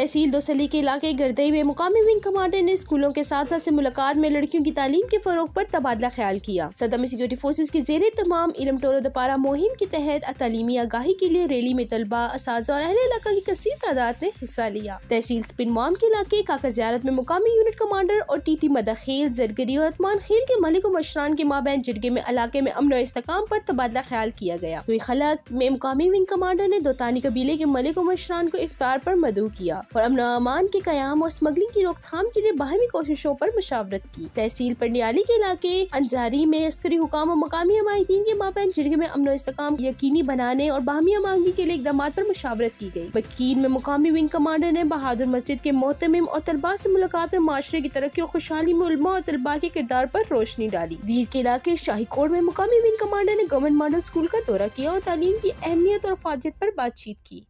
तहसील दोसली के इलाके गर्दई में मुकामी विंग कमांडर ने स्कूलों के साथ साथ से मुलाकात में लड़कियों की तालीम के फरोग पर तबादला ख्याल किया सदम सिक्योरिटी फोर्सेज के जेर तमाम इलम टोलो दपारा मुहिम के तहत तलीमी आगाही के लिए रैली में तलबा इस और अहले इलाका की कसी तादाद ने हिस्सा लिया तहसील स्पिन माम के इलाके काका जियारत में मुकामी यूनिट कमांडर और टी टी मदाखेल जरगरी और अतमान खेल के मलिक मशरान के माबैन जिरगे में इलाके में अमन इसकाम पर तबादला ख्याल किया गया हुई खलक में मुकामी विंग कमांडर ने दोतानी कबीले के मलिक मशरान को इफ्तार पर मदू किया और अमन अमान के क्याम और स्मगलिंग की रोकथाम के लिए बाहरी कोशिशों आरोप मुशावरत की तहसील पंडियाली के इलाके अंजारी में अस्करी हुकाम और मकामी हमायतीन के मापैन जिरगे में अमन इसकाम यकीनी बनाने और बाहमी अमांगी के लिए इकदाम आरोप मुशावरत की गयी बकीन में मुकामी विंग कमांडर ने बहादुर मस्जिद के मोहतम और तलबा ऐसी मुलाकात में माशरे की तरक्की और खुशहाली में उलमा और तलबा के किरदार आरोप रोशनी डाली दीर के इलाके शाही शाहीकोट में मुकामी विंग कमांडर ने गवर्नमेंट मॉडल स्कूल का दौरा किया और तालीम की अहमियत और फादियत आरोप बातचीत की